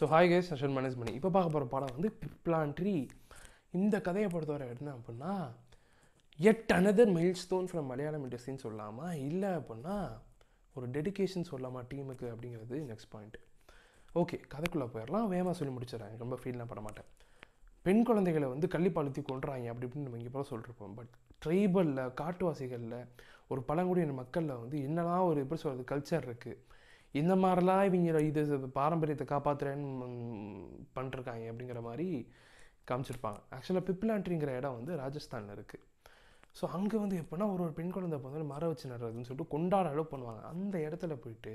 so hi guys அஷன் மனஸ் பண்ணி இப்போ பார்க்க போகிற படம் வந்து ட்ரீ இந்த கதையை பொறுத்தவரை என்ன அப்படின்னா yet another milestone from Malayalam இண்டஸ்ட்ரின்னு சொல்லாமா இல்லை அப்படின்னா ஒரு டெடிக்கேஷன் சொல்லாமா டீமுக்கு அப்படிங்கிறது நெக்ஸ்ட் பாயிண்ட் ஓகே கதைக்குள்ளே போயிடலாம் வேகமாக சொல்லி முடிச்சிடறேன் ரொம்ப ஃபீல்லாம் பட மாட்டேன் பெண் குழந்தைகளை வந்து கள்ளிப்பாலுத்தி கொண்டுறாங்க அப்படி இப்படின்னு நம்ம இங்கே போல சொல்லிருப்போம் பட் ட்ரைபலில் காட்டுவாசிகளில் ஒரு பழங்குடியின மக்களில் வந்து என்னெல்லாம் ஒரு எப்படி சொல்கிறது கல்ச்சர் இருக்குது இந்த மாதிரிலாம் இவங்க இது பாரம்பரியத்தை காப்பாற்றுறேன்னு பண்ணிருக்காங்க அப்படிங்கிற மாதிரி காமிச்சிருப்பாங்க ஆக்சுவலாக பிப்லாண்ட்ரிங்கிற இடம் வந்து ராஜஸ்தானில் இருக்குது ஸோ அங்கே வந்து எப்படின்னா ஒரு ஒரு பெண் குழந்தை வந்து மரம் வச்சு நடுறதுன்னு சொல்லிட்டு கொண்டாட அளவு பண்ணுவாங்க அந்த இடத்துல போயிட்டு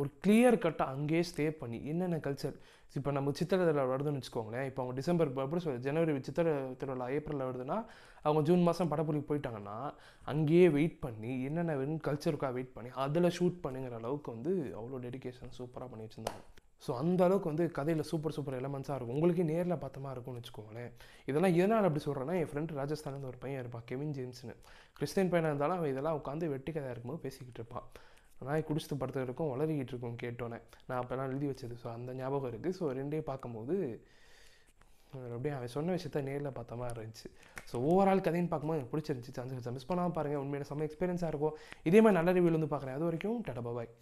ஒரு கிளியர் கட்டாக அங்கேயே ஸ்டே பண்ணி என்னென்ன கல்ச்சர் இப்போ நம்ம சித்திரை திருவிழா வருதுன்னு வச்சுக்கோங்களேன் இப்போ அவங்க டிசம்பர் அப்படி சொல்லி ஜனவரி சித்திரை திருவிழா ஏப்ரலில் வருதுன்னா அவங்க ஜூன் மாதம் படப்புலிக்கு போயிட்டாங்கன்னா அங்கேயே வெயிட் பண்ணி என்னென்ன வேணும் கல்ச்சருக்காக வெயிட் பண்ணி அதில் ஷூட் பண்ணுங்கிற அளவுக்கு வந்து அவ்வளோ டெடிக்கேஷன் சூப்பராக பண்ணி வச்சுருந்தாங்க ஸோ அந்த அளவுக்கு வந்து கதையில் சூப்பர் சூப்பர் எலமெண்ட்ஸாக இருக்கும் உங்களுக்கே நேரில் பார்த்தமாக இருக்கும்னு வச்சுக்கோங்களேன் இதெல்லாம் எதனால் அப்படி சொல்கிறேன்னா என் ஃப்ரெண்ட் ராஜஸ்தான்லேருந்து ஒரு பையன் இருப்பான் கெவின் ஜேம்ஸ்னு கிறிஸ்டின் பையனாக இருந்தாலும் அவன் இதெல்லாம் உட்காந்து வெட்டி கதையாக இருக்கும்போது பேசிக்கிட்டு இருப்பான் நாய் குடிச்சது படுத்து இருக்கும் வளரிக்கிட்டு இருக்கும் கேட்டோன்னே நான் அப்போல்லாம் எழுதி வச்சது ஸோ அந்த ஞாபகம் இருக்குது ஸோ ரெண்டையும் பார்க்கும்போது அப்படியே அவன் சொன்ன விஷயத்த நேரில் பார்த்த மாதிரி இருந்துச்சு ஸோ ஓவரால் கதைன்னு பார்க்கும்போது எனக்கு பிடிச்சிருந்துச்சு சான்ஸ் மிஸ் பண்ணாமல் பாருங்கள் உண்மையான செம்ம எக்ஸ்பீரியன்ஸாக இருக்கும் இதே மாதிரி நல்ல ரிவியூல வந்து பார்க்குறேன் அது வரைக்கும் டடா பாய்